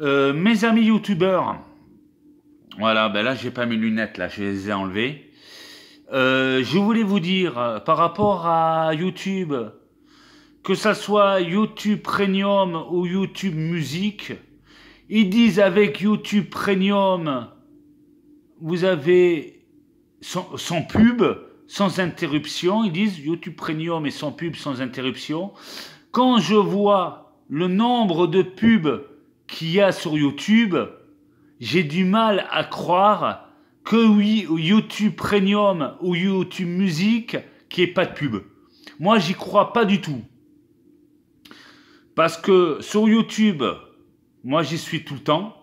Euh, mes amis youtubeurs, voilà, ben là j'ai pas mes lunettes, là je les ai enlevées. Euh, je voulais vous dire euh, par rapport à YouTube, que ça soit YouTube Premium ou YouTube Musique, ils disent avec YouTube Premium, vous avez sans, sans pub, sans interruption. Ils disent YouTube Premium et sans pub, sans interruption. Quand je vois le nombre de pubs qu'il y a sur YouTube, j'ai du mal à croire que oui, YouTube Premium ou YouTube Musique, qui est pas de pub. Moi, j'y crois pas du tout. Parce que sur YouTube, moi j'y suis tout le temps,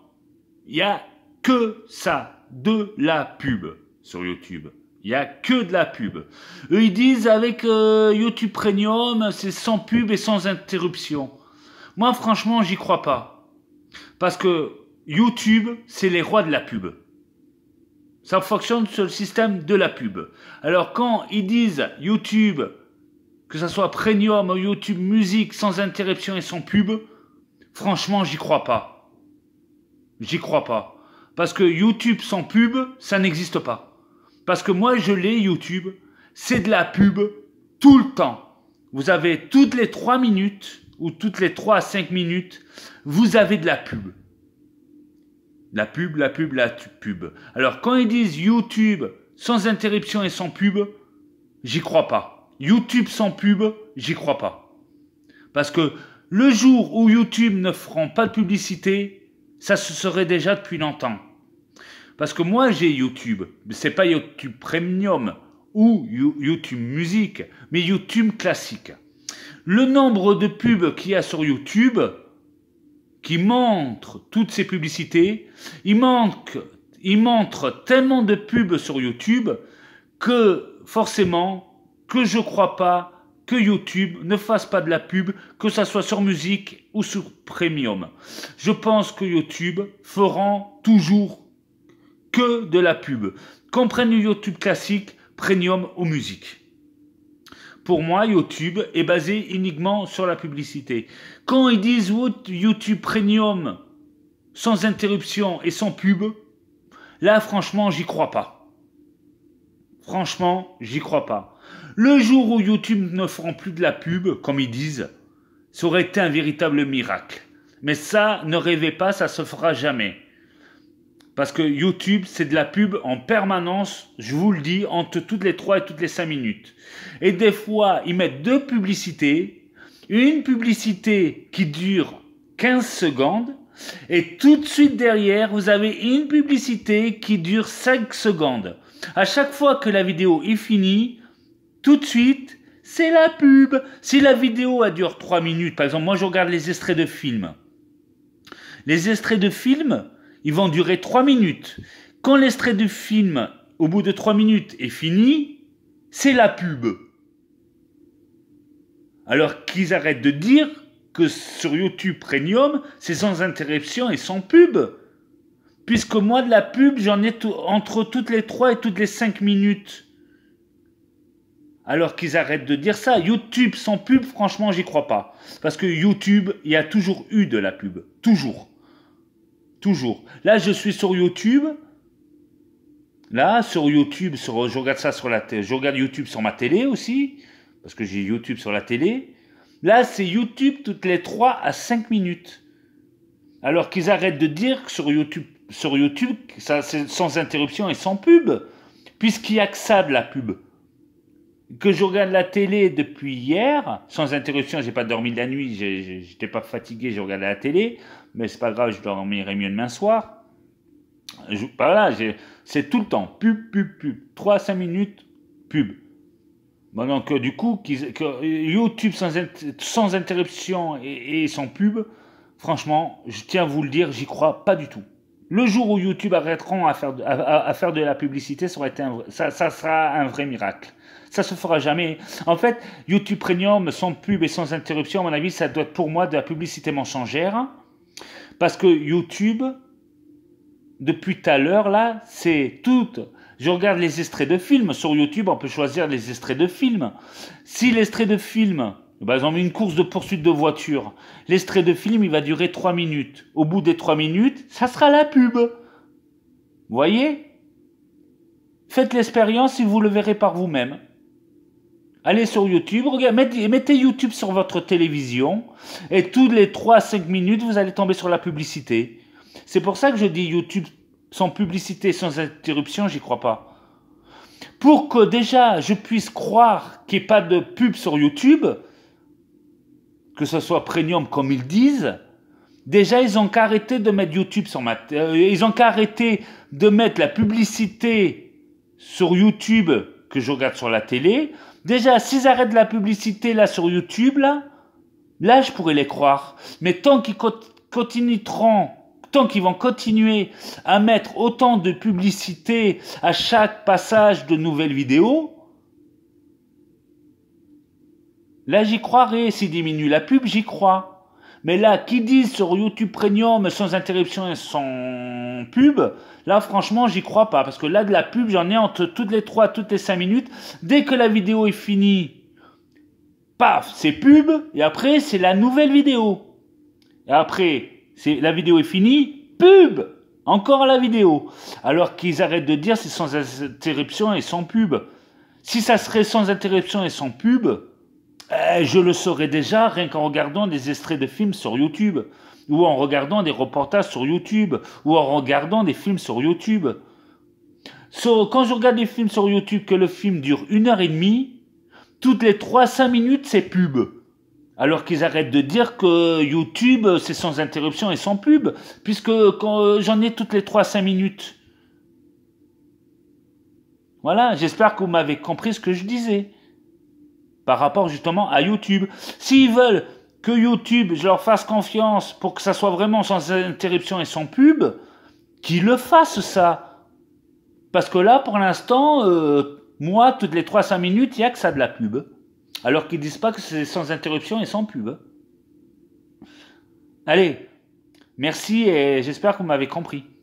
il n'y a que ça, de la pub sur YouTube. Il n'y a que de la pub. Eux, ils disent avec euh, YouTube Premium, c'est sans pub et sans interruption. Moi, franchement, j'y crois pas. Parce que YouTube, c'est les rois de la pub. Ça fonctionne sur le système de la pub. Alors quand ils disent YouTube, que ce soit Premium ou YouTube Musique sans interruption et sans pub, franchement, j'y crois pas. J'y crois pas. Parce que YouTube sans pub, ça n'existe pas. Parce que moi, je l'ai, YouTube. C'est de la pub tout le temps. Vous avez toutes les trois minutes ou toutes les 3 à 5 minutes, vous avez de la pub. La pub, la pub, la pub. Alors quand ils disent YouTube sans interruption et sans pub, j'y crois pas. YouTube sans pub, j'y crois pas. Parce que le jour où YouTube ne feront pas de publicité, ça se serait déjà depuis longtemps. Parce que moi j'ai YouTube, Mais c'est pas YouTube Premium ou YouTube Musique, mais YouTube classique le nombre de pubs qu'il y a sur YouTube, qui montre toutes ces publicités, il manque, il montre tellement de pubs sur YouTube que forcément, que je crois pas que YouTube ne fasse pas de la pub, que ça soit sur musique ou sur premium. Je pense que YouTube fera toujours que de la pub. Qu'on prenne YouTube classique, premium ou musique pour moi, YouTube est basé uniquement sur la publicité. Quand ils disent YouTube Premium sans interruption et sans pub, là, franchement, j'y crois pas. Franchement, j'y crois pas. Le jour où YouTube ne fera plus de la pub, comme ils disent, ça aurait été un véritable miracle. Mais ça, ne rêvez pas, ça se fera jamais. Parce que YouTube, c'est de la pub en permanence, je vous le dis, entre toutes les 3 et toutes les 5 minutes. Et des fois, ils mettent deux publicités, une publicité qui dure 15 secondes, et tout de suite derrière, vous avez une publicité qui dure 5 secondes. À chaque fois que la vidéo est finie, tout de suite, c'est la pub. Si la vidéo a dure 3 minutes, par exemple, moi je regarde les extraits de films. Les extraits de films, ils vont durer 3 minutes. Quand l'extrait du film, au bout de 3 minutes, est fini, c'est la pub. Alors qu'ils arrêtent de dire que sur YouTube Premium, c'est sans interruption et sans pub. Puisque moi, de la pub, j'en ai entre toutes les trois et toutes les cinq minutes. Alors qu'ils arrêtent de dire ça. YouTube sans pub, franchement, j'y crois pas. Parce que YouTube, il y a toujours eu de la pub. Toujours. Toujours. Là, je suis sur YouTube. Là, sur YouTube, je regarde ça sur la je regarde YouTube sur ma télé aussi, parce que j'ai YouTube sur la télé. Là, c'est YouTube toutes les 3 à 5 minutes. Alors qu'ils arrêtent de dire que sur YouTube, sur YouTube ça, c'est sans interruption et sans pub, puisqu'il n'y a que ça de la pub que je regarde la télé depuis hier, sans interruption, j'ai pas dormi la nuit, j'étais pas fatigué, j'ai regardé la télé, mais c'est pas grave, je dormirai mieux demain soir. Bah voilà, c'est tout le temps, pub, pub, pub, 3 5 minutes, pub. Bon, donc euh, du coup, YouTube sans, interruption et, et sans pub, franchement, je tiens à vous le dire, j'y crois pas du tout. Le jour où YouTube arrêteront à faire, de, faire de la publicité, ça, sera un vrai miracle. Ça se fera jamais. En fait, YouTube Premium, sans pub et sans interruption, à mon avis, ça doit être pour moi de la publicité mensongère. Parce que YouTube, depuis tout à l'heure, là, c'est tout. Je regarde les extraits de films. Sur YouTube, on peut choisir les extraits de films. Si l'extrait de film ont mis une course de poursuite de voiture. L'extrait de film, il va durer 3 minutes. Au bout des 3 minutes, ça sera la pub. Vous voyez Faites l'expérience et vous le verrez par vous-même. Allez sur YouTube, regardez, mettez, YouTube sur votre télévision et toutes les 3 à 5 minutes, vous allez tomber sur la publicité. C'est pour ça que je dis YouTube sans publicité, sans interruption, j'y crois pas. Pour que déjà je puisse croire qu'il n'y ait pas de pub sur YouTube, que ce soit premium comme ils disent, déjà ils ont qu'à arrêter de mettre YouTube sur ma... Euh, ils ont qu'à arrêter de mettre la publicité sur YouTube que je regarde sur la télé. Déjà, s'ils arrêtent la publicité là sur YouTube, là, là je pourrais les croire. Mais tant qu'ils continueront tant qu'ils vont continuer à mettre autant de publicité à chaque passage de nouvelles vidéos, Là, j'y croirais. Si diminue la pub, j'y crois. Mais là, qui disent sur YouTube Premium sans interruption et sans pub, là, franchement, j'y crois pas. Parce que là, de la pub, j'en ai entre toutes les 3, toutes les 5 minutes. Dès que la vidéo est finie, paf, c'est pub. Et après, c'est la nouvelle vidéo. Et après, c'est la vidéo est finie, pub. Encore la vidéo. Alors qu'ils arrêtent de dire c'est sans interruption et sans pub. Si ça serait sans interruption et sans pub, euh, je le saurais déjà rien qu'en regardant des extraits de films sur YouTube, ou en regardant des reportages sur YouTube, ou en regardant des films sur YouTube. So, quand je regarde des films sur YouTube, que le film dure une heure et demie, toutes les 3-5 minutes, c'est pub. Alors qu'ils arrêtent de dire que YouTube, c'est sans interruption et sans pub, puisque quand euh, j'en ai toutes les 3-5 minutes. Voilà, j'espère que vous m'avez compris ce que je disais par rapport justement à YouTube. S'ils veulent que YouTube, je leur fasse confiance pour que ça soit vraiment sans interruption et sans pub, qu'ils le fassent ça. Parce que là, pour l'instant, euh, moi, toutes les 3-5 minutes, il n'y a que ça de la pub. Alors qu'ils disent pas que c'est sans interruption et sans pub. Allez, merci et j'espère que vous m'avez compris.